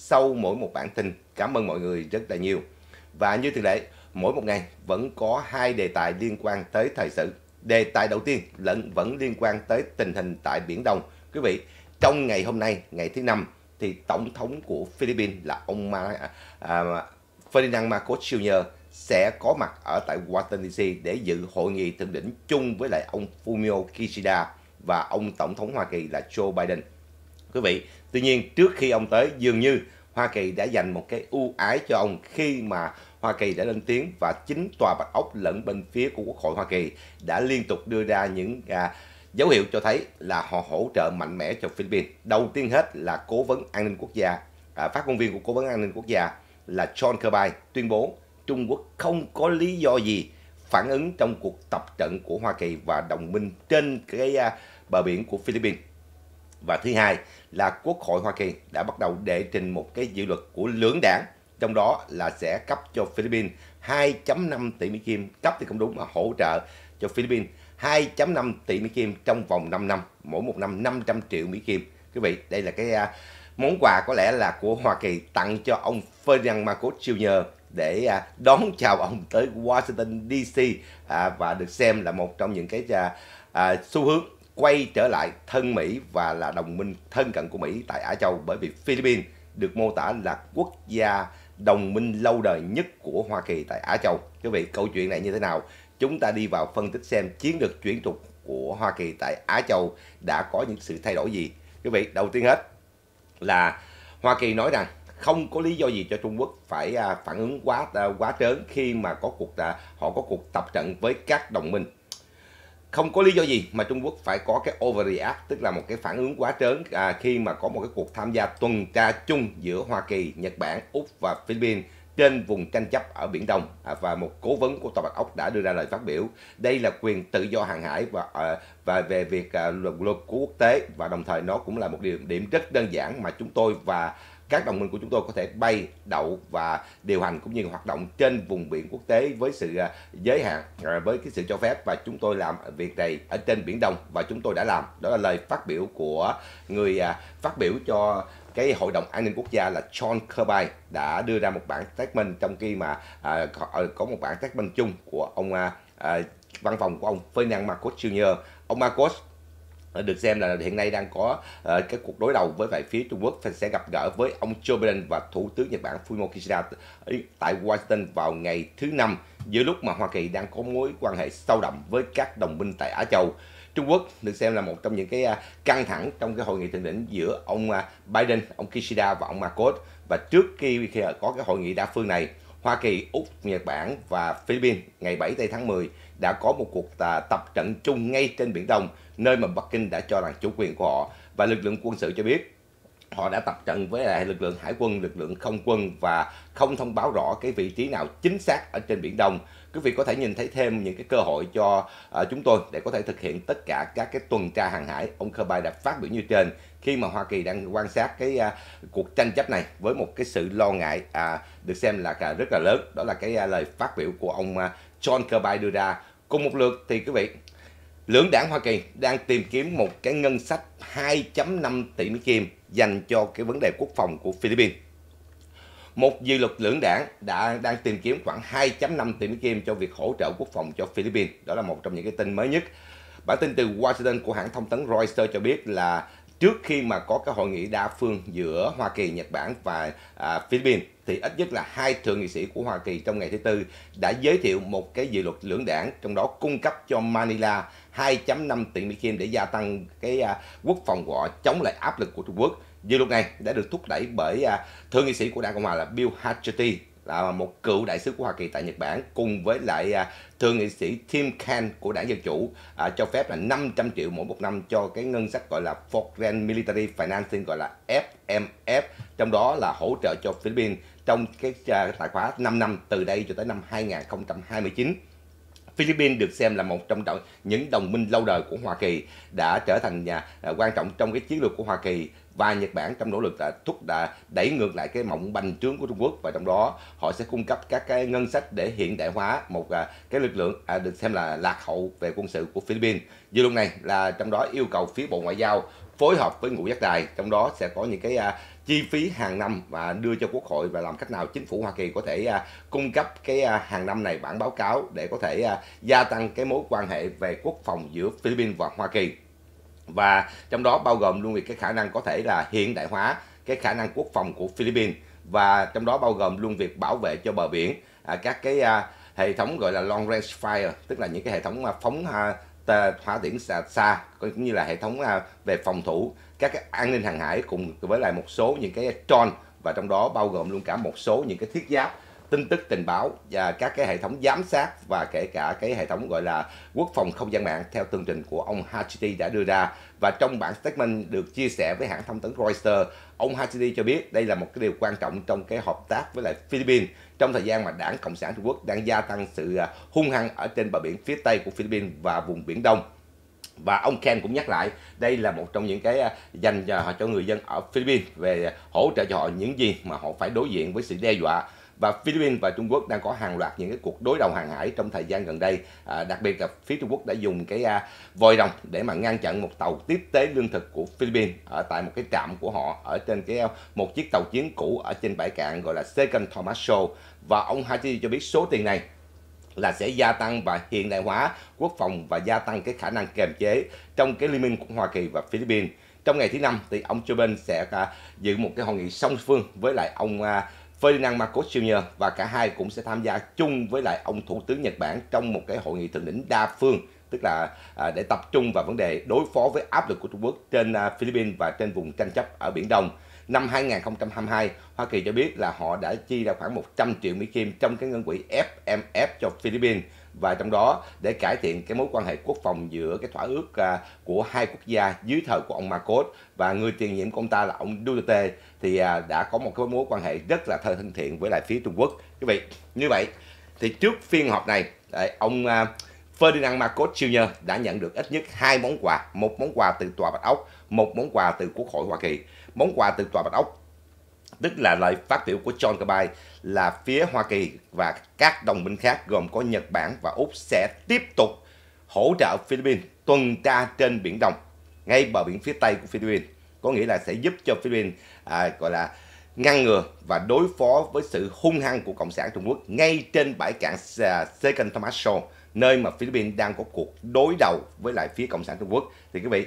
sau mỗi một bản tin. Cảm ơn mọi người rất là nhiều. Và như thường lệ, mỗi một ngày vẫn có hai đề tài liên quan tới thời sự. Đề tài đầu tiên lẫn vẫn liên quan tới tình hình tại Biển Đông. Quý vị, trong ngày hôm nay, ngày thứ năm, thì Tổng thống của Philippines là ông Ma, à, Ferdinand Marcos Jr. sẽ có mặt ở tại Washington DC để dự hội nghị thượng đỉnh chung với lại ông Fumio Kishida và ông Tổng thống Hoa Kỳ là Joe Biden quý vị. Tuy nhiên trước khi ông tới dường như Hoa Kỳ đã dành một cái ưu ái cho ông khi mà Hoa Kỳ đã lên tiếng và chính tòa Bạch Ốc lẫn bên phía của Quốc hội Hoa Kỳ đã liên tục đưa ra những à, dấu hiệu cho thấy là họ hỗ trợ mạnh mẽ cho Philippines. Đầu tiên hết là cố vấn an ninh quốc gia, à, phát ngôn viên của cố vấn an ninh quốc gia là John Kirby tuyên bố Trung Quốc không có lý do gì phản ứng trong cuộc tập trận của Hoa Kỳ và đồng minh trên cái à, bờ biển của Philippines và thứ hai là Quốc hội Hoa Kỳ đã bắt đầu đệ trình một cái dự luật của lưỡng đảng, trong đó là sẽ cấp cho Philippines 2.5 tỷ Mỹ Kim, cấp thì không đúng mà hỗ trợ cho Philippines 2.5 tỷ Mỹ Kim trong vòng 5 năm, mỗi một năm 500 triệu Mỹ Kim. Quý vị, đây là cái à, món quà có lẽ là của Hoa Kỳ tặng cho ông Ferdinand Marcos Jr. để à, đón chào ông tới Washington DC à, và được xem là một trong những cái xu hướng quay trở lại thân Mỹ và là đồng minh thân cận của Mỹ tại Á Châu bởi vì Philippines được mô tả là quốc gia đồng minh lâu đời nhất của Hoa Kỳ tại Á Châu. Quý vị, câu chuyện này như thế nào? Chúng ta đi vào phân tích xem chiến lược chuyển trục của Hoa Kỳ tại Á Châu đã có những sự thay đổi gì. Quý vị, đầu tiên hết là Hoa Kỳ nói rằng không có lý do gì cho Trung Quốc phải à, phản ứng quá à, quá trớn khi mà có cuộc à, họ có cuộc tập trận với các đồng minh không có lý do gì mà Trung Quốc phải có cái overreact tức là một cái phản ứng quá trớn à, khi mà có một cái cuộc tham gia tuần tra chung giữa Hoa Kỳ, Nhật Bản, Úc và Philippines trên vùng tranh chấp ở Biển Đông à, và một cố vấn của Tòa Bạch Ốc đã đưa ra lời phát biểu đây là quyền tự do hàng hải và à, và về việc à, luật luật của quốc tế và đồng thời nó cũng là một điểm điểm rất đơn giản mà chúng tôi và các đồng minh của chúng tôi có thể bay, đậu và điều hành cũng như hoạt động trên vùng biển quốc tế với sự à, giới hạn, à, với cái sự cho phép và chúng tôi làm việc này ở trên Biển Đông và chúng tôi đã làm. Đó là lời phát biểu của người à, phát biểu cho cái hội đồng an ninh quốc gia là John Kirby đã đưa ra một bản statement trong khi mà ờ, có một bản statement chung của ông văn phòng của ông Ferdinand Marcos Jr. Ông Marcos Ờ, được xem là hiện nay đang có uh, cái cuộc đối đầu với vài phía Trung Quốc sẽ gặp gỡ với ông Joe Biden và Thủ tướng Nhật Bản Fumio Kishida tại Washington vào ngày thứ năm giữa lúc mà Hoa Kỳ đang có mối quan hệ sâu đậm với các đồng minh tại Á Châu. Trung Quốc được xem là một trong những cái à, căng thẳng trong cái hội nghị thượng đỉnh giữa ông à, Biden, ông Kishida và ông Marcos và trước khi khi à, có cái hội nghị đa phương này, Hoa Kỳ, Úc, Nhật Bản và Philippines ngày 7 tây tháng 10 đã có một cuộc tập trận chung ngay trên Biển Đông, nơi mà Bắc Kinh đã cho rằng chủ quyền của họ. Và lực lượng quân sự cho biết họ đã tập trận với lại lực lượng hải quân, lực lượng không quân và không thông báo rõ cái vị trí nào chính xác ở trên biển Đông. Quý vị có thể nhìn thấy thêm những cái cơ hội cho uh, chúng tôi để có thể thực hiện tất cả các cái tuần tra hàng hải. Ông Kirby đã phát biểu như trên khi mà Hoa Kỳ đang quan sát cái uh, cuộc tranh chấp này với một cái sự lo ngại uh, được xem là uh, rất là lớn. Đó là cái uh, lời phát biểu của ông uh, John Kirby đưa ra. Cùng một lượt thì quý vị, lưỡng đảng Hoa Kỳ đang tìm kiếm một cái ngân sách 2.5 tỷ Mỹ Kim dành cho cái vấn đề quốc phòng của Philippines. Một dự luật lưỡng đảng đã đang tìm kiếm khoảng 2.5 tỷ Mỹ Kim cho việc hỗ trợ quốc phòng cho Philippines. Đó là một trong những cái tin mới nhất. Bản tin từ Washington của hãng thông tấn Reuters cho biết là trước khi mà có cái hội nghị đa phương giữa Hoa Kỳ, Nhật Bản và à, Philippines thì ít nhất là hai thượng nghị sĩ của Hoa Kỳ trong ngày thứ Tư đã giới thiệu một cái dự luật lưỡng đảng, trong đó cung cấp cho Manila 2.5 tỷ Mỹ Kim để gia tăng cái à, quốc phòng của họ chống lại áp lực của Trung Quốc. Dự luật này đã được thúc đẩy bởi à, thượng nghị sĩ của Đảng Cộng Hòa là Bill Hagerty là một cựu đại sứ của Hoa Kỳ tại Nhật Bản cùng với lại à, thượng nghị sĩ Tim Kaine của đảng Dân Chủ cho phép là 500 triệu mỗi một năm cho cái ngân sách gọi là Foreign Military Financing gọi là FMF trong đó là hỗ trợ cho Philippines trong cái tài khoá 5 năm từ đây cho tới năm 2029. Philippines được xem là một trong đồng, những đồng minh lâu đời của Hoa Kỳ đã trở thành nhà à, quan trọng trong cái chiến lược của Hoa Kỳ và Nhật Bản trong nỗ lực là thúc đã đẩy ngược lại cái mộng bành trướng của Trung Quốc và trong đó họ sẽ cung cấp các cái ngân sách để hiện đại hóa một à, cái lực lượng à, được xem là lạc hậu về quân sự của Philippines. Dư luận này là trong đó yêu cầu phía Bộ Ngoại giao phối hợp với ngũ giác đài trong đó sẽ có những cái chi phí hàng năm và đưa cho Quốc hội và làm cách nào chính phủ Hoa Kỳ có thể à, cung cấp cái à, hàng năm này bản báo cáo để có thể à, gia tăng cái mối quan hệ về quốc phòng giữa Philippines và Hoa Kỳ và trong đó bao gồm luôn việc cái khả năng có thể là hiện đại hóa cái khả năng quốc phòng của Philippines và trong đó bao gồm luôn việc bảo vệ cho bờ biển các cái hệ thống gọi là long range fire tức là những cái hệ thống phóng hỏa tiễn xa, xa cũng như là hệ thống về phòng thủ các cái an ninh hàng hải cùng với lại một số những cái tron và trong đó bao gồm luôn cả một số những cái thiết giáp tin tức tình báo và các cái hệ thống giám sát và kể cả cái hệ thống gọi là quốc phòng không gian mạng theo tương trình của ông Hachiti đã đưa ra và trong bản statement được chia sẻ với hãng thông tấn Reuters ông Hachiti cho biết đây là một cái điều quan trọng trong cái hợp tác với lại Philippines trong thời gian mà đảng Cộng sản Trung Quốc đang gia tăng sự à, hung hăng ở trên bờ biển phía tây của Philippines và vùng biển Đông và ông Ken cũng nhắc lại đây là một trong những cái à, dành cho, cho người dân ở Philippines về hỗ trợ cho họ những gì mà họ phải đối diện với sự đe dọa và Philippines và Trung Quốc đang có hàng loạt những cái cuộc đối đầu hàng hải trong thời gian gần đây à, đặc biệt là phía Trung Quốc đã dùng cái à, vòi rồng để mà ngăn chặn một tàu tiếp tế lương thực của Philippines ở tại một cái trạm của họ ở trên cái à, một chiếc tàu chiến cũ ở trên bãi cạn gọi là Second Thomas Show và ông Haji cho biết số tiền này là sẽ gia tăng và hiện đại hóa quốc phòng và gia tăng cái khả năng kiềm chế trong cái liên minh của Hoa Kỳ và Philippines. Trong ngày thứ năm thì ông Joe Biden sẽ à, dự một cái hội nghị song phương với lại ông à, Ferdinand Marcos Jr. và cả hai cũng sẽ tham gia chung với lại ông Thủ tướng Nhật Bản trong một cái hội nghị thượng đỉnh đa phương tức là à, để tập trung vào vấn đề đối phó với áp lực của Trung Quốc trên Philippines và trên vùng tranh chấp ở Biển Đông năm 2022, Hoa Kỳ cho biết là họ đã chi ra khoảng 100 triệu Mỹ Kim trong cái ngân quỹ FMF cho Philippines và trong đó để cải thiện cái mối quan hệ quốc phòng giữa cái thỏa ước à, của hai quốc gia dưới thời của ông Marcos và người tiền nhiệm của ông ta là ông Duterte thì à, đã có một cái mối quan hệ rất là thân thiện với lại phía Trung Quốc. Quý vị, như vậy thì trước phiên họp này, ông à, Ferdinand Marcos Jr. đã nhận được ít nhất hai món quà, một món quà từ Tòa Bạch Ốc, một món quà từ Quốc hội Hoa Kỳ món quà từ tòa Bạch Ốc tức là lời phát biểu của John Kirby là phía Hoa Kỳ và các đồng minh khác gồm có Nhật Bản và Úc sẽ tiếp tục hỗ trợ Philippines tuần tra trên Biển Đông ngay bờ biển phía Tây của Philippines có nghĩa là sẽ giúp cho Philippines à, gọi là ngăn ngừa và đối phó với sự hung hăng của Cộng sản Trung Quốc ngay trên bãi cạn à, Second Thomas Shoal nơi mà Philippines đang có cuộc đối đầu với lại phía Cộng sản Trung Quốc thì quý vị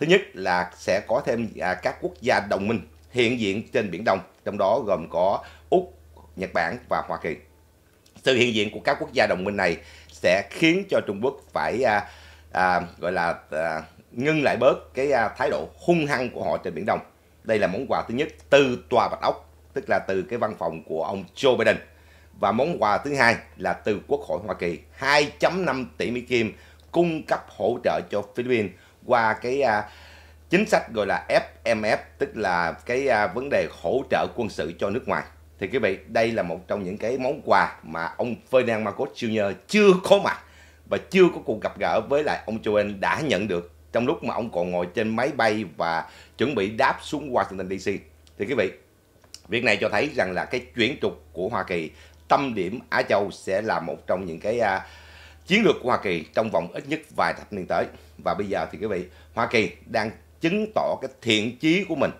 Thứ nhất là sẽ có thêm à, các quốc gia đồng minh hiện diện trên Biển Đông, trong đó gồm có Úc, Nhật Bản và Hoa Kỳ. Sự hiện diện của các quốc gia đồng minh này sẽ khiến cho Trung Quốc phải à, à, gọi là à, ngưng lại bớt cái à, thái độ hung hăng của họ trên Biển Đông. Đây là món quà thứ nhất từ Tòa Bạch Ốc, tức là từ cái văn phòng của ông Joe Biden. Và món quà thứ hai là từ Quốc hội Hoa Kỳ, 2.5 tỷ Mỹ Kim cung cấp hỗ trợ cho Philippines qua cái à, chính sách gọi là FMF tức là cái à, vấn đề hỗ trợ quân sự cho nước ngoài thì quý vị đây là một trong những cái món quà mà ông Ferdinand Marcos Jr chưa có mặt và chưa có cuộc gặp gỡ với lại ông Joel đã nhận được trong lúc mà ông còn ngồi trên máy bay và chuẩn bị đáp xuống Washington DC thì quý vị việc này cho thấy rằng là cái chuyển trục của Hoa Kỳ tâm điểm Á Châu sẽ là một trong những cái uh, chiến lược của Hoa Kỳ trong vòng ít nhất vài thập niên tới và bây giờ thì quý vị Hoa Kỳ đang chứng tỏ cái thiện chí của mình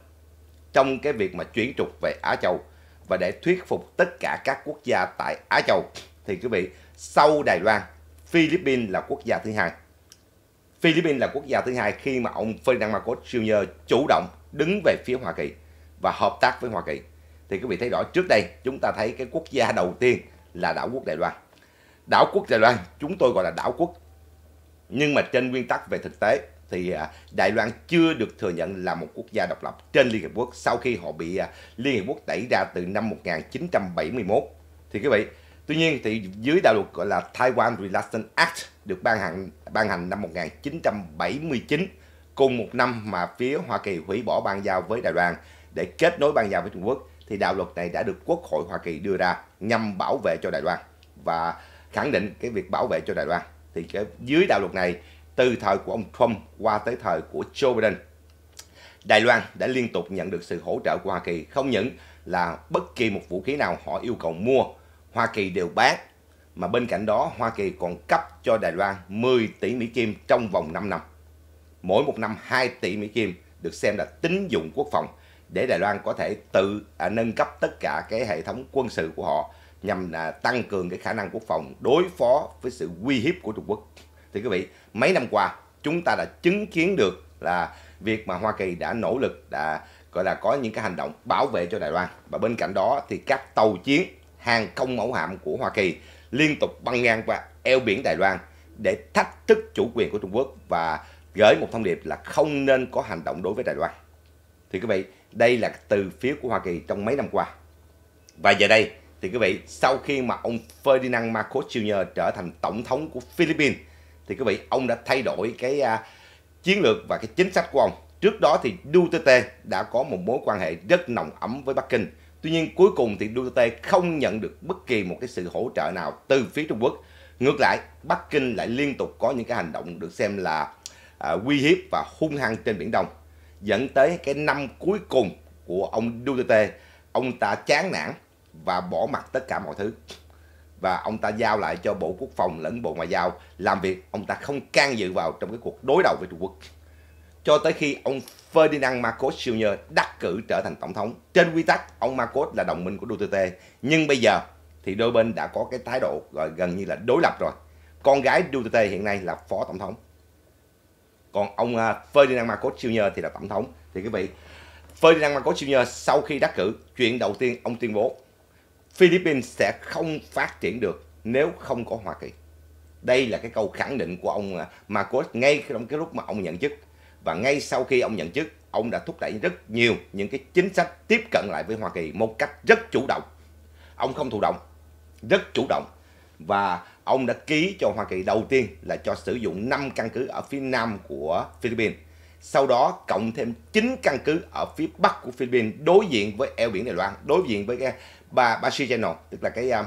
trong cái việc mà chuyển trục về Á Châu và để thuyết phục tất cả các quốc gia tại Á Châu thì quý vị sau Đài Loan Philippines là quốc gia thứ hai Philippines là quốc gia thứ hai khi mà ông Ferdinand Marcos Jr. chủ động đứng về phía Hoa Kỳ và hợp tác với Hoa Kỳ thì quý vị thấy rõ trước đây chúng ta thấy cái quốc gia đầu tiên là đảo quốc Đài Loan đảo quốc Đài Loan chúng tôi gọi là đảo quốc nhưng mà trên nguyên tắc về thực tế thì à, Đài Loan chưa được thừa nhận là một quốc gia độc lập trên Liên Hiệp Quốc sau khi họ bị à, Liên Hiệp Quốc đẩy ra từ năm 1971. Thì quý vị, tuy nhiên thì dưới đạo luật gọi là Taiwan Relations Act được ban hành ban hành năm 1979 cùng một năm mà phía Hoa Kỳ hủy bỏ ban giao với Đài Loan để kết nối ban giao với Trung Quốc thì đạo luật này đã được Quốc hội Hoa Kỳ đưa ra nhằm bảo vệ cho Đài Loan và khẳng định cái việc bảo vệ cho Đài Loan thì cái dưới đạo luật này từ thời của ông Trump qua tới thời của Joe Biden Đài Loan đã liên tục nhận được sự hỗ trợ của Hoa Kỳ không những là bất kỳ một vũ khí nào họ yêu cầu mua Hoa Kỳ đều bán mà bên cạnh đó Hoa Kỳ còn cấp cho Đài Loan 10 tỷ Mỹ Kim trong vòng 5 năm mỗi một năm 2 tỷ Mỹ Kim được xem là tín dụng quốc phòng để Đài Loan có thể tự à, nâng cấp tất cả cái hệ thống quân sự của họ nhằm là tăng cường cái khả năng quốc phòng đối phó với sự uy hiếp của Trung Quốc. Thì quý vị, mấy năm qua chúng ta đã chứng kiến được là việc mà Hoa Kỳ đã nỗ lực đã gọi là có những cái hành động bảo vệ cho Đài Loan và bên cạnh đó thì các tàu chiến hàng không mẫu hạm của Hoa Kỳ liên tục băng ngang qua eo biển Đài Loan để thách thức chủ quyền của Trung Quốc và gửi một thông điệp là không nên có hành động đối với Đài Loan. Thì quý vị, đây là từ phía của Hoa Kỳ trong mấy năm qua. Và giờ đây, thì quý vị sau khi mà ông Ferdinand Marcos Jr trở thành tổng thống của Philippines thì quý vị ông đã thay đổi cái uh, chiến lược và cái chính sách của ông trước đó thì Duterte đã có một mối quan hệ rất nồng ấm với Bắc Kinh tuy nhiên cuối cùng thì Duterte không nhận được bất kỳ một cái sự hỗ trợ nào từ phía Trung Quốc ngược lại Bắc Kinh lại liên tục có những cái hành động được xem là uh, uy hiếp và hung hăng trên biển Đông dẫn tới cái năm cuối cùng của ông Duterte ông ta chán nản và bỏ mặt tất cả mọi thứ và ông ta giao lại cho bộ quốc phòng lẫn bộ ngoại giao làm việc ông ta không can dự vào trong cái cuộc đối đầu với trung quốc cho tới khi ông Ferdinand Marcos Jr. đắc cử trở thành tổng thống. Trên quy tắc, ông Marcos là đồng minh của Duterte. Nhưng bây giờ thì đôi bên đã có cái thái độ gọi gần như là đối lập rồi. Con gái Duterte hiện nay là phó tổng thống. Còn ông à, Ferdinand Marcos Jr. thì là tổng thống. Thì quý vị, Ferdinand Marcos Jr. sau khi đắc cử, chuyện đầu tiên ông tuyên bố Philippines sẽ không phát triển được nếu không có Hoa Kỳ. Đây là cái câu khẳng định của ông à, Marcos ngay trong cái lúc mà ông nhận chức. Và ngay sau khi ông nhận chức, ông đã thúc đẩy rất nhiều những cái chính sách tiếp cận lại với Hoa Kỳ một cách rất chủ động. Ông không thụ động, rất chủ động. Và ông đã ký cho Hoa Kỳ đầu tiên là cho sử dụng 5 căn cứ ở phía nam của Philippines. Sau đó cộng thêm 9 căn cứ ở phía bắc của Philippines đối diện với eo biển Đài Loan, đối diện với cái à, ba ba channel tức là cái uh,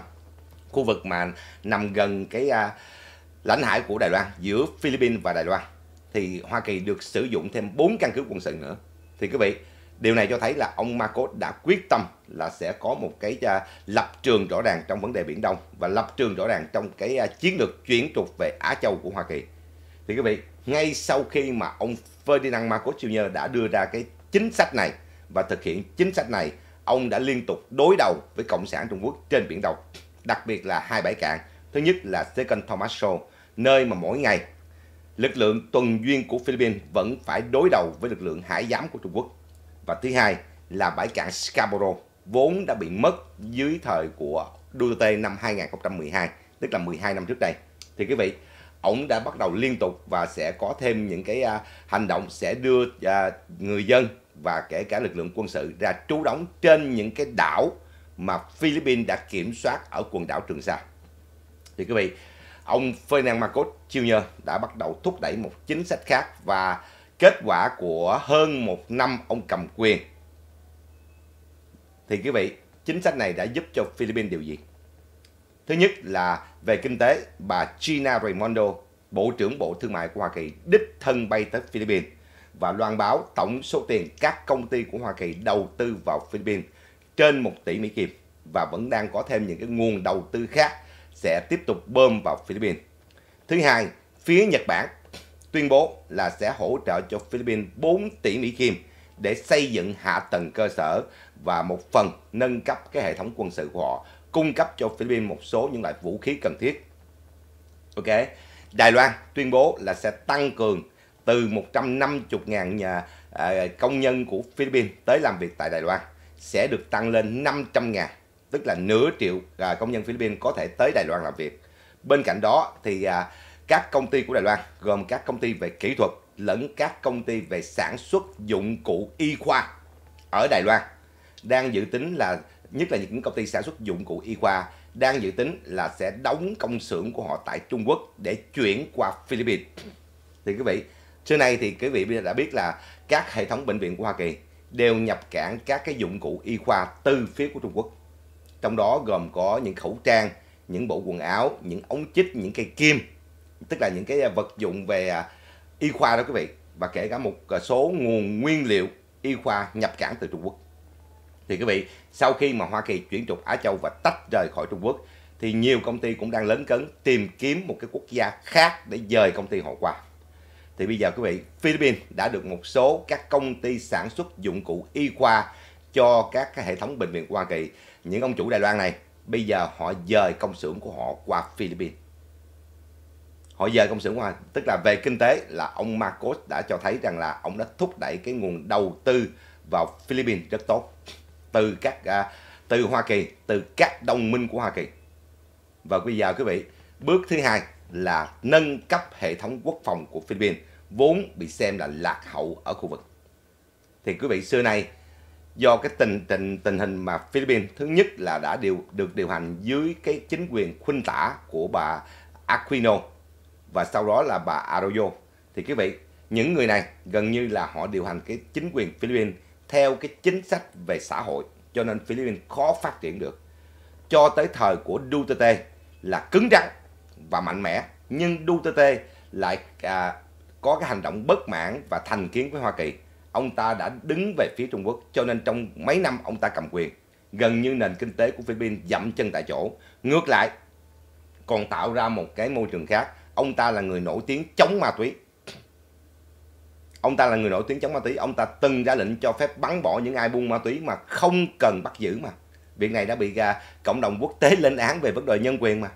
khu vực mà nằm gần cái uh, lãnh hải của Đài Loan giữa Philippines và Đài Loan thì Hoa Kỳ được sử dụng thêm 4 căn cứ quân sự nữa thì quý vị điều này cho thấy là ông Marcos đã quyết tâm là sẽ có một cái uh, lập trường rõ ràng trong vấn đề biển Đông và lập trường rõ ràng trong cái uh, chiến lược chuyển trục về Á Châu của Hoa Kỳ thì quý vị ngay sau khi mà ông Ferdinand Marcos Jr đã đưa ra cái chính sách này và thực hiện chính sách này ông đã liên tục đối đầu với Cộng sản Trung Quốc trên Biển Đông, đặc biệt là hai bãi cạn. Thứ nhất là Second Thomas Shoal, nơi mà mỗi ngày lực lượng tuần duyên của Philippines vẫn phải đối đầu với lực lượng hải giám của Trung Quốc. Và thứ hai là bãi cạn Scarborough, vốn đã bị mất dưới thời của Duterte năm 2012, tức là 12 năm trước đây. Thì quý vị, ông đã bắt đầu liên tục và sẽ có thêm những cái à, hành động sẽ đưa à, người dân và kể cả lực lượng quân sự ra trú đóng trên những cái đảo mà Philippines đã kiểm soát ở quần đảo Trường Sa. Thì quý vị, ông Ferdinand Marcos Jr. đã bắt đầu thúc đẩy một chính sách khác và kết quả của hơn một năm ông cầm quyền. Thì quý vị, chính sách này đã giúp cho Philippines điều gì? Thứ nhất là về kinh tế, bà Gina Raimondo, Bộ trưởng Bộ Thương mại của Hoa Kỳ, đích thân bay tới Philippines và loan báo tổng số tiền các công ty của Hoa Kỳ đầu tư vào Philippines trên 1 tỷ Mỹ Kim và vẫn đang có thêm những cái nguồn đầu tư khác sẽ tiếp tục bơm vào Philippines. Thứ hai, phía Nhật Bản tuyên bố là sẽ hỗ trợ cho Philippines 4 tỷ Mỹ Kim để xây dựng hạ tầng cơ sở và một phần nâng cấp cái hệ thống quân sự của họ, cung cấp cho Philippines một số những loại vũ khí cần thiết. Ok, Đài Loan tuyên bố là sẽ tăng cường từ 150.000 nhà à, công nhân của Philippines tới làm việc tại Đài Loan sẽ được tăng lên 500.000 tức là nửa triệu à, công nhân Philippines có thể tới Đài Loan làm việc. Bên cạnh đó thì à, các công ty của Đài Loan gồm các công ty về kỹ thuật lẫn các công ty về sản xuất dụng cụ y khoa ở Đài Loan đang dự tính là nhất là những công ty sản xuất dụng cụ y khoa đang dự tính là sẽ đóng công xưởng của họ tại Trung Quốc để chuyển qua Philippines. Thì quý vị, Xưa nay thì quý vị đã biết là các hệ thống bệnh viện của Hoa Kỳ đều nhập cảng các cái dụng cụ y khoa từ phía của Trung Quốc. Trong đó gồm có những khẩu trang, những bộ quần áo, những ống chích, những cây kim, tức là những cái à, vật dụng về à, y khoa đó quý vị và kể cả một à, số nguồn nguyên liệu y khoa nhập cảng từ Trung Quốc. Thì quý vị, sau khi mà Hoa Kỳ chuyển trục Á Châu và tách rời khỏi Trung Quốc thì nhiều công ty cũng đang lớn cấn tìm kiếm một cái quốc gia khác để dời công ty họ qua thì bây giờ quý vị Philippines đã được một số các công ty sản xuất dụng cụ y khoa cho các cái hệ thống bệnh viện Hoa Kỳ những ông chủ Đài Loan này bây giờ họ dời công xưởng của họ qua Philippines họ dời công xưởng qua tức là về kinh tế là ông Marcos đã cho thấy rằng là ông đã thúc đẩy cái nguồn đầu tư vào Philippines rất tốt từ các à, từ Hoa Kỳ từ các đồng minh của Hoa Kỳ và bây giờ quý vị bước thứ hai là nâng cấp hệ thống quốc phòng của Philippines vốn bị xem là lạc hậu ở khu vực. Thì quý vị xưa nay do cái tình tình tình hình mà Philippines thứ nhất là đã điều được điều hành dưới cái chính quyền khuynh tả của bà Aquino và sau đó là bà Arroyo thì quý vị những người này gần như là họ điều hành cái chính quyền Philippines theo cái chính sách về xã hội cho nên Philippines khó phát triển được cho tới thời của Duterte là cứng rắn và mạnh mẽ nhưng Duterte lại à, có cái hành động bất mãn và thành kiến với Hoa Kỳ. Ông ta đã đứng về phía Trung Quốc cho nên trong mấy năm ông ta cầm quyền gần như nền kinh tế của Philippines dậm chân tại chỗ. Ngược lại còn tạo ra một cái môi trường khác. Ông ta là người nổi tiếng chống ma túy. Ông ta là người nổi tiếng chống ma túy. Ông ta từng ra lệnh cho phép bắn bỏ những ai buôn ma túy mà không cần bắt giữ mà. Việc này đã bị ra à, cộng đồng quốc tế lên án về vấn đề nhân quyền mà.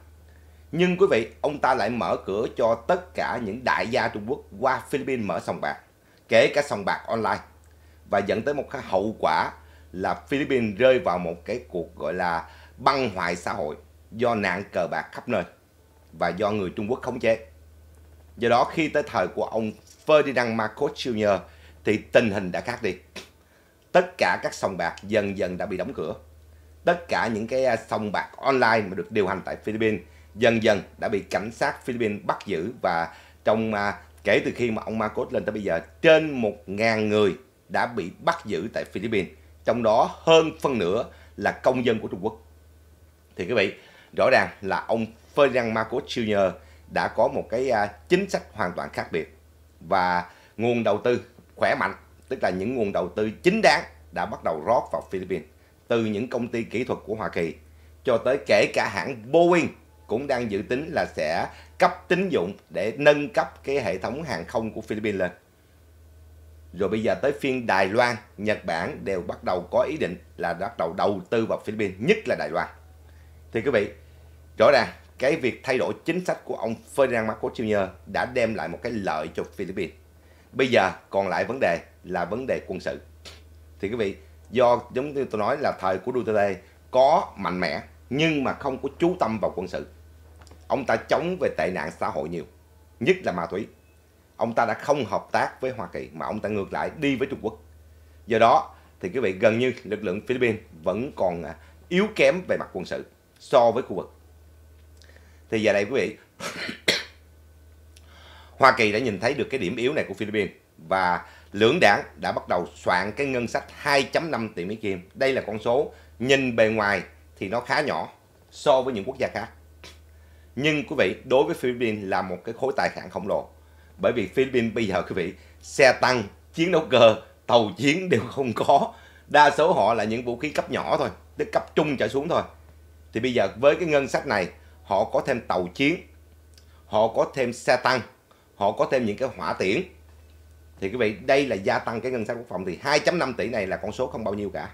Nhưng quý vị, ông ta lại mở cửa cho tất cả những đại gia Trung Quốc qua Philippines mở sòng bạc, kể cả sòng bạc online. Và dẫn tới một cái hậu quả là Philippines rơi vào một cái cuộc gọi là băng hoại xã hội do nạn cờ bạc khắp nơi và do người Trung Quốc khống chế. Do đó khi tới thời của ông Ferdinand Marcos Jr. thì tình hình đã khác đi. Tất cả các sòng bạc dần dần đã bị đóng cửa. Tất cả những cái à, sòng bạc online mà được điều hành tại Philippines dần dần đã bị cảnh sát Philippines bắt giữ và trong à, kể từ khi mà ông Marcos lên tới bây giờ trên 1.000 người đã bị bắt giữ tại Philippines trong đó hơn phân nửa là công dân của Trung Quốc thì quý vị rõ ràng là ông Ferdinand Marcos Jr đã có một cái à, chính sách hoàn toàn khác biệt và nguồn đầu tư khỏe mạnh tức là những nguồn đầu tư chính đáng đã bắt đầu rót vào Philippines từ những công ty kỹ thuật của Hoa Kỳ cho tới kể cả hãng Boeing cũng đang dự tính là sẽ cấp tín dụng để nâng cấp cái hệ thống hàng không của Philippines lên. Rồi bây giờ tới phiên Đài Loan, Nhật Bản đều bắt đầu có ý định là bắt đầu đầu tư vào Philippines, nhất là Đài Loan. Thì quý vị, rõ ràng cái việc thay đổi chính sách của ông Ferdinand Marcos Jr. đã đem lại một cái lợi cho Philippines. Bây giờ còn lại vấn đề là vấn đề quân sự. Thì quý vị, do giống như tôi nói là thời của Duterte có mạnh mẽ nhưng mà không có chú tâm vào quân sự ông ta chống về tệ nạn xã hội nhiều, nhất là ma túy. Ông ta đã không hợp tác với Hoa Kỳ mà ông ta ngược lại đi với Trung Quốc. Do đó thì quý vị gần như lực lượng Philippines vẫn còn à, yếu kém về mặt quân sự so với khu vực. Thì giờ đây quý vị, Hoa Kỳ đã nhìn thấy được cái điểm yếu này của Philippines và lưỡng đảng đã bắt đầu soạn cái ngân sách 2.5 tỷ Mỹ Kim. Đây là con số nhìn bề ngoài thì nó khá nhỏ so với những quốc gia khác nhưng quý vị đối với Philippines là một cái khối tài sản khổng lồ bởi vì Philippines bây giờ quý vị xe tăng chiến đấu cơ tàu chiến đều không có đa số họ là những vũ khí cấp nhỏ thôi tức cấp trung trở xuống thôi thì bây giờ với cái ngân sách này họ có thêm tàu chiến họ có thêm xe tăng họ có thêm những cái hỏa tiễn thì quý vị đây là gia tăng cái ngân sách quốc phòng thì 2.5 tỷ này là con số không bao nhiêu cả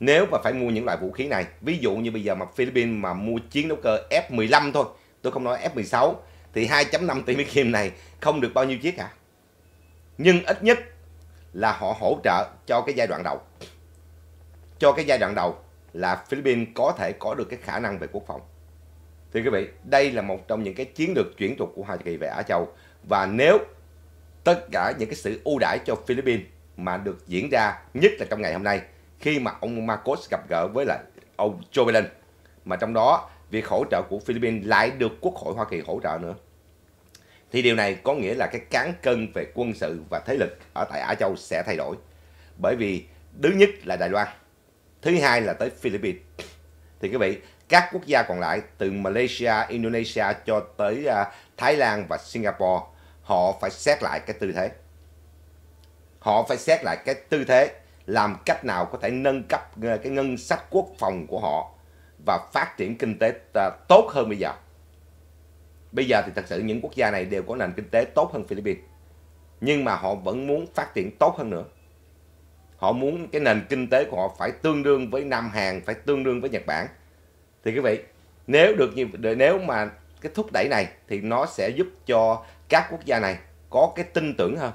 nếu mà phải mua những loại vũ khí này ví dụ như bây giờ mà Philippines mà mua chiến đấu cơ F-15 thôi tôi không nói F-16 thì 2.5 tỷ Mỹ Kim này không được bao nhiêu chiếc cả à. nhưng ít nhất là họ hỗ trợ cho cái giai đoạn đầu cho cái giai đoạn đầu là Philippines có thể có được cái khả năng về quốc phòng thì quý vị đây là một trong những cái chiến lược chuyển trục của Hoa Kỳ về Á Châu và nếu tất cả những cái sự ưu đãi cho Philippines mà được diễn ra nhất là trong ngày hôm nay khi mà ông Marcos gặp gỡ với lại ông Joe Biden mà trong đó việc hỗ trợ của Philippines lại được Quốc hội Hoa Kỳ hỗ trợ nữa thì điều này có nghĩa là cái cán cân về quân sự và thế lực ở tại Á Châu sẽ thay đổi bởi vì thứ nhất là Đài Loan thứ hai là tới Philippines thì quý vị các quốc gia còn lại từ Malaysia, Indonesia cho tới uh, Thái Lan và Singapore họ phải xét lại cái tư thế họ phải xét lại cái tư thế làm cách nào có thể nâng cấp ờ, cái ngân sách quốc phòng của họ và phát triển kinh tế tốt hơn bây giờ. Bây giờ thì thật sự những quốc gia này đều có nền kinh tế tốt hơn Philippines. Nhưng mà họ vẫn muốn phát triển tốt hơn nữa. Họ muốn cái nền kinh tế của họ phải tương đương với Nam Hàn, phải tương đương với Nhật Bản. Thì quý vị, nếu được như nếu mà cái thúc đẩy này thì nó sẽ giúp cho các quốc gia này có cái tin tưởng hơn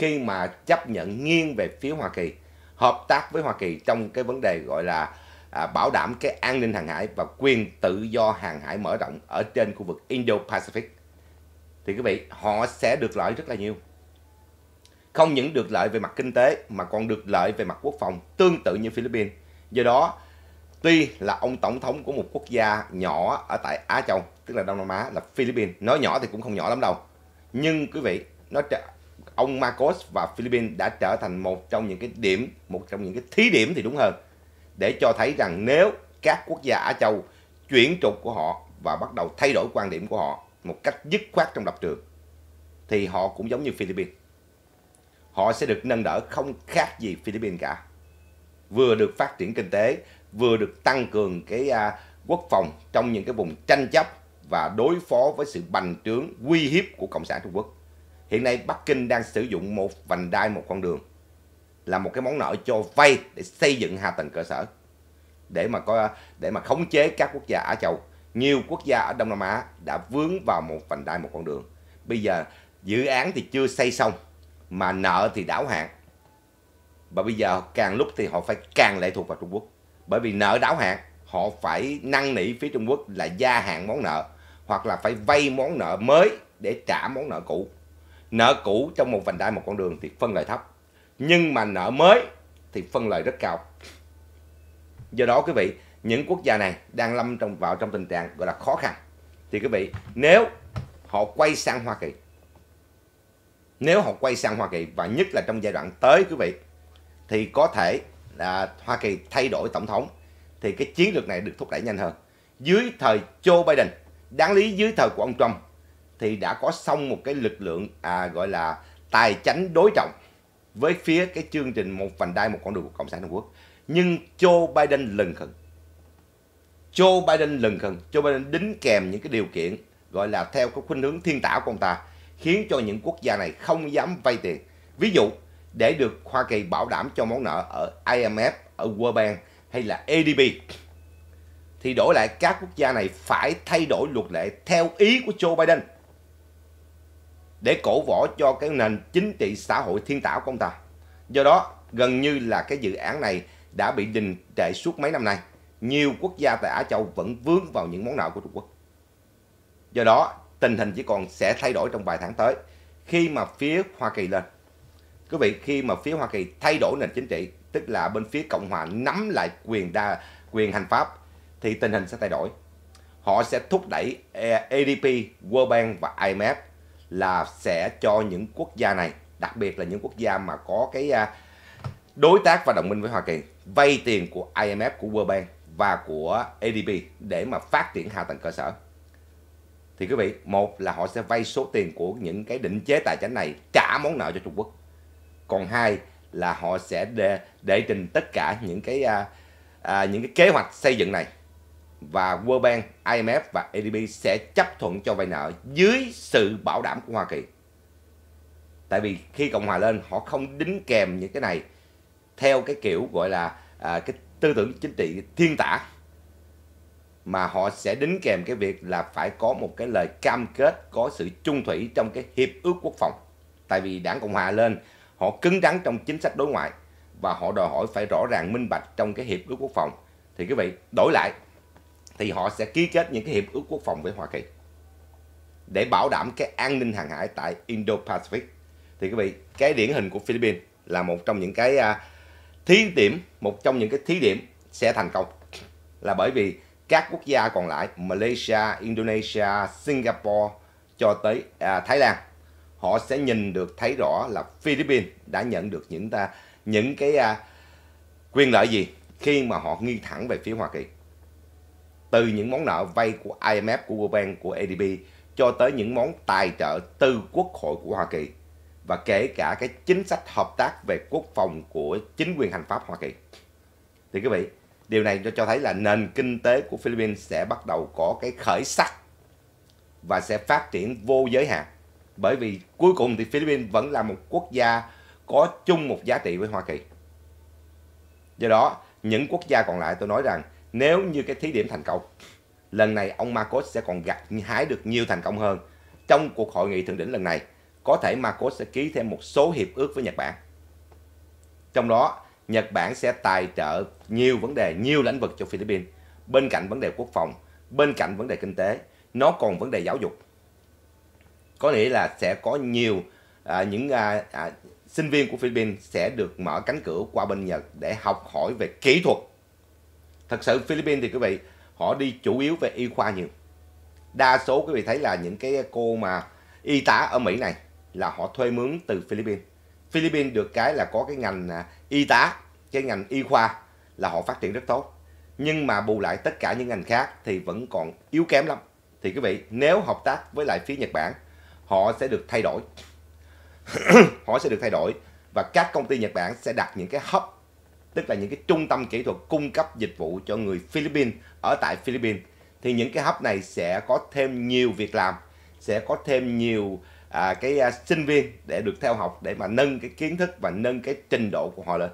khi mà chấp nhận nghiêng về phía Hoa Kỳ, hợp tác với Hoa Kỳ trong cái vấn đề gọi là à, bảo đảm cái an ninh hàng hải và quyền tự do hàng hải mở rộng ở trên khu vực Indo-Pacific. Thì quý vị, họ sẽ được lợi rất là nhiều. Không những được lợi về mặt kinh tế mà còn được lợi về mặt quốc phòng tương tự như Philippines. Do đó, tuy là ông tổng thống của một quốc gia nhỏ ở tại Á Châu, tức là Đông Nam Á là Philippines, nói nhỏ thì cũng không nhỏ lắm đâu. Nhưng quý vị, nó ông Marcos và Philippines đã trở thành một trong những cái điểm, một trong những cái thí điểm thì đúng hơn để cho thấy rằng nếu các quốc gia Á Châu chuyển trục của họ và bắt đầu thay đổi quan điểm của họ một cách dứt khoát trong lập trường thì họ cũng giống như Philippines. Họ sẽ được nâng đỡ không khác gì Philippines cả. Vừa được phát triển kinh tế, vừa được tăng cường cái uh, quốc phòng trong những cái vùng tranh chấp và đối phó với sự bành trướng, uy hiếp của Cộng sản Trung Quốc. Hiện nay Bắc Kinh đang sử dụng một vành đai một con đường là một cái món nợ cho vay để xây dựng hạ tầng cơ sở để mà có để mà khống chế các quốc gia Á Châu. Nhiều quốc gia ở Đông Nam Á đã vướng vào một vành đai một con đường. Bây giờ dự án thì chưa xây xong mà nợ thì đảo hạn. Và bây giờ càng lúc thì họ phải càng lệ thuộc vào Trung Quốc. Bởi vì nợ đảo hạn, họ phải năn nỉ phía Trung Quốc là gia hạn món nợ hoặc là phải vay món nợ mới để trả món nợ cũ nợ cũ trong một vành đai một con đường thì phân loại thấp nhưng mà nợ mới thì phân loại rất cao do đó quý vị những quốc gia này đang lâm trong vào trong tình trạng gọi là khó khăn thì quý vị nếu họ quay sang Hoa Kỳ nếu họ quay sang Hoa Kỳ và nhất là trong giai đoạn tới quý vị thì có thể là Hoa Kỳ thay đổi tổng thống thì cái chiến lược này được thúc đẩy nhanh hơn dưới thời Joe Biden đáng lý dưới thời của ông Trump thì đã có xong một cái lực lượng à, gọi là tài chánh đối trọng với phía cái chương trình một vành đai một con đường của cộng sản trung quốc nhưng joe biden lần khẩn joe biden lần khẩn joe biden đính kèm những cái điều kiện gọi là theo cái khuynh hướng thiên tả của ông ta khiến cho những quốc gia này không dám vay tiền ví dụ để được hoa kỳ bảo đảm cho món nợ ở imf ở world bank hay là adb thì đổi lại các quốc gia này phải thay đổi luật lệ theo ý của joe biden để cổ võ cho cái nền chính trị xã hội thiên tảo của ông ta. Do đó, gần như là cái dự án này đã bị đình trệ suốt mấy năm nay. Nhiều quốc gia tại Á Châu vẫn vướng vào những món nợ của Trung Quốc. Do đó, tình hình chỉ còn sẽ thay đổi trong vài tháng tới khi mà phía Hoa Kỳ lên. Quý vị, khi mà phía Hoa Kỳ thay đổi nền chính trị, tức là bên phía Cộng hòa nắm lại quyền đa quyền hành pháp thì tình hình sẽ thay đổi. Họ sẽ thúc đẩy ADP, e- e World Bank và IMF là sẽ cho những quốc gia này, đặc biệt là những quốc gia mà có cái à, đối tác và đồng minh với Hoa Kỳ vay tiền của IMF, của World Bank và của ADB để mà phát triển hạ tầng cơ sở. Thì quý vị, một là họ sẽ vay số tiền của những cái định chế tài chính này trả món nợ cho Trung Quốc. Còn hai là họ sẽ để, trình tất cả những cái à, à, những cái kế hoạch xây dựng này và World Bank, IMF và ADB sẽ chấp thuận cho vay nợ dưới sự bảo đảm của Hoa Kỳ. Tại vì khi Cộng hòa lên họ không đính kèm những cái này theo cái kiểu gọi là à, cái tư tưởng chính trị thiên tả mà họ sẽ đính kèm cái việc là phải có một cái lời cam kết có sự trung thủy trong cái hiệp ước quốc phòng. Tại vì Đảng Cộng hòa lên họ cứng rắn trong chính sách đối ngoại và họ đòi hỏi phải rõ ràng minh bạch trong cái hiệp ước quốc phòng. Thì quý vị đổi lại thì họ sẽ ký kết những cái hiệp ước quốc phòng với Hoa Kỳ để bảo đảm cái an ninh hàng hải tại Indo-Pacific. Thì quý vị, cái điển hình của Philippines là một trong những cái à, thí điểm, một trong những cái thí điểm sẽ thành công là bởi vì các quốc gia còn lại Malaysia, Indonesia, Singapore cho tới à, Thái Lan họ sẽ nhìn được thấy rõ là Philippines đã nhận được những ta những cái à, quyền lợi gì khi mà họ nghi thẳng về phía Hoa Kỳ từ những món nợ vay của IMF, của World Bank, của ADB cho tới những món tài trợ từ Quốc hội của Hoa Kỳ và kể cả cái chính sách hợp tác về quốc phòng của chính quyền hành pháp Hoa Kỳ. Thì quý vị, điều này cho, cho thấy là nền kinh tế của Philippines sẽ bắt đầu có cái khởi sắc và sẽ phát triển vô giới hạn. Bởi vì cuối cùng thì Philippines vẫn là một quốc gia có chung một giá trị với Hoa Kỳ. Do đó, những quốc gia còn lại tôi nói rằng nếu như cái thí điểm thành công lần này ông Marcos sẽ còn gặt hái được nhiều thành công hơn trong cuộc hội nghị thượng đỉnh lần này có thể Marcos sẽ ký thêm một số hiệp ước với Nhật Bản trong đó Nhật Bản sẽ tài trợ nhiều vấn đề nhiều lĩnh vực cho Philippines bên cạnh vấn đề quốc phòng bên cạnh vấn đề kinh tế nó còn vấn đề giáo dục có nghĩa là sẽ có nhiều à, những à, à, sinh viên của Philippines sẽ được mở cánh cửa qua bên Nhật để học hỏi về kỹ thuật thật sự Philippines thì quý vị họ đi chủ yếu về y khoa nhiều đa số quý vị thấy là những cái cô mà y tá ở Mỹ này là họ thuê mướn từ Philippines Philippines được cái là có cái ngành à, y tá cái ngành y khoa là họ phát triển rất tốt nhưng mà bù lại tất cả những ngành khác thì vẫn còn yếu kém lắm thì quý vị nếu hợp tác với lại phía Nhật Bản họ sẽ được thay đổi họ sẽ được thay đổi và các công ty Nhật Bản sẽ đặt những cái hấp tức là những cái trung tâm kỹ thuật cung cấp dịch vụ cho người Philippines ở tại Philippines thì những cái hấp này sẽ có thêm nhiều việc làm sẽ có thêm nhiều à, cái à, sinh viên để được theo học để mà nâng cái kiến thức và nâng cái trình độ của họ lên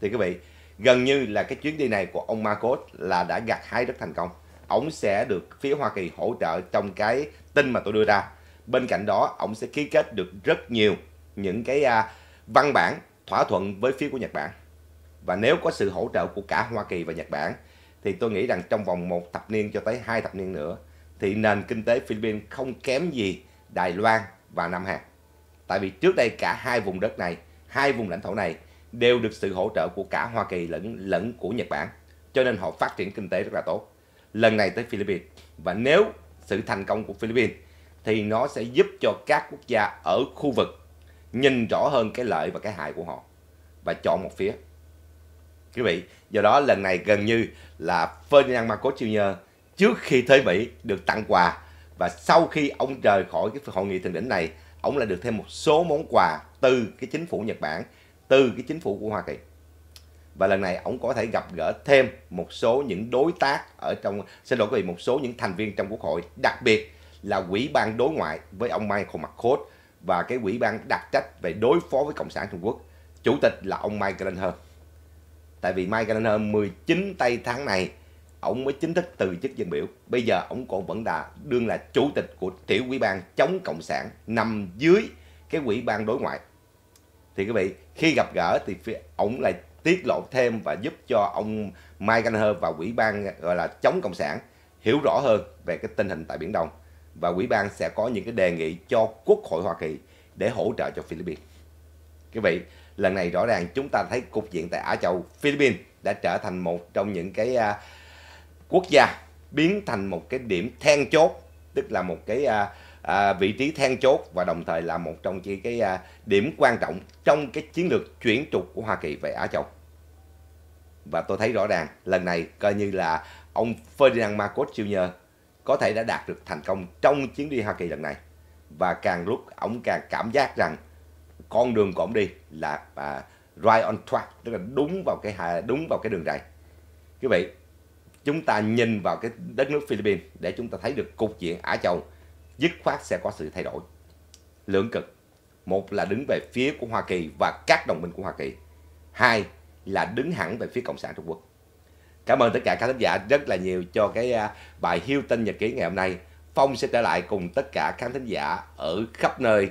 thì quý vị gần như là cái chuyến đi này của ông Marcos là đã gặt hái rất thành công ông sẽ được phía Hoa Kỳ hỗ trợ trong cái tin mà tôi đưa ra bên cạnh đó ông sẽ ký kết được rất nhiều những cái à, văn bản thỏa thuận với phía của Nhật Bản và nếu có sự hỗ trợ của cả Hoa Kỳ và Nhật Bản thì tôi nghĩ rằng trong vòng một thập niên cho tới hai thập niên nữa thì nền kinh tế Philippines không kém gì Đài Loan và Nam Hàn. Tại vì trước đây cả hai vùng đất này, hai vùng lãnh thổ này đều được sự hỗ trợ của cả Hoa Kỳ lẫn lẫn của Nhật Bản, cho nên họ phát triển kinh tế rất là tốt. Lần này tới Philippines và nếu sự thành công của Philippines thì nó sẽ giúp cho các quốc gia ở khu vực nhìn rõ hơn cái lợi và cái hại của họ và chọn một phía quý vị do đó lần này gần như là Ferdinand Marcos Jr trước khi tới Mỹ được tặng quà và sau khi ông rời khỏi cái hội nghị thượng đỉnh này ông lại được thêm một số món quà từ cái chính phủ Nhật Bản từ cái chính phủ của Hoa Kỳ và lần này ông có thể gặp gỡ thêm một số những đối tác ở trong xin lỗi quý vị một số những thành viên trong quốc hội đặc biệt là quỹ ban đối ngoại với ông Michael McCord và cái quỹ ban đặc trách về đối phó với cộng sản Trung Quốc chủ tịch là ông Mike Glenn tại vì Mike Gallagher 19 tây tháng này ông mới chính thức từ chức dân biểu bây giờ ông còn vẫn là đương là chủ tịch của tiểu quỹ ban chống cộng sản nằm dưới cái quỹ ban đối ngoại thì quý vị khi gặp gỡ thì ông lại tiết lộ thêm và giúp cho ông Mike Gallagher và quỹ ban gọi là chống cộng sản hiểu rõ hơn về cái tình hình tại biển Đông và quỹ ban sẽ có những cái đề nghị cho quốc hội Hoa Kỳ để hỗ trợ cho Philippines. Quý vị, lần này rõ ràng chúng ta thấy cục diện tại Á Châu Philippines đã trở thành một trong những cái uh, quốc gia biến thành một cái điểm then chốt tức là một cái uh, uh, vị trí then chốt và đồng thời là một trong những cái uh, điểm quan trọng trong cái chiến lược chuyển trục của Hoa Kỳ về Á Châu và tôi thấy rõ ràng lần này coi như là ông Ferdinand Marcos Jr. có thể đã đạt được thành công trong chuyến đi Hoa Kỳ lần này và càng lúc ông càng cảm giác rằng con đường của ông đi là à, right on track tức là đúng vào cái đúng vào cái đường này. quý vị chúng ta nhìn vào cái đất nước Philippines để chúng ta thấy được cục diện Á Châu dứt khoát sẽ có sự thay đổi lưỡng cực một là đứng về phía của Hoa Kỳ và các đồng minh của Hoa Kỳ hai là đứng hẳn về phía Cộng sản Trung Quốc cảm ơn tất cả các khán giả rất là nhiều cho cái à, bài hiêu tinh nhật ký ngày hôm nay phong sẽ trở lại cùng tất cả khán thính giả ở khắp nơi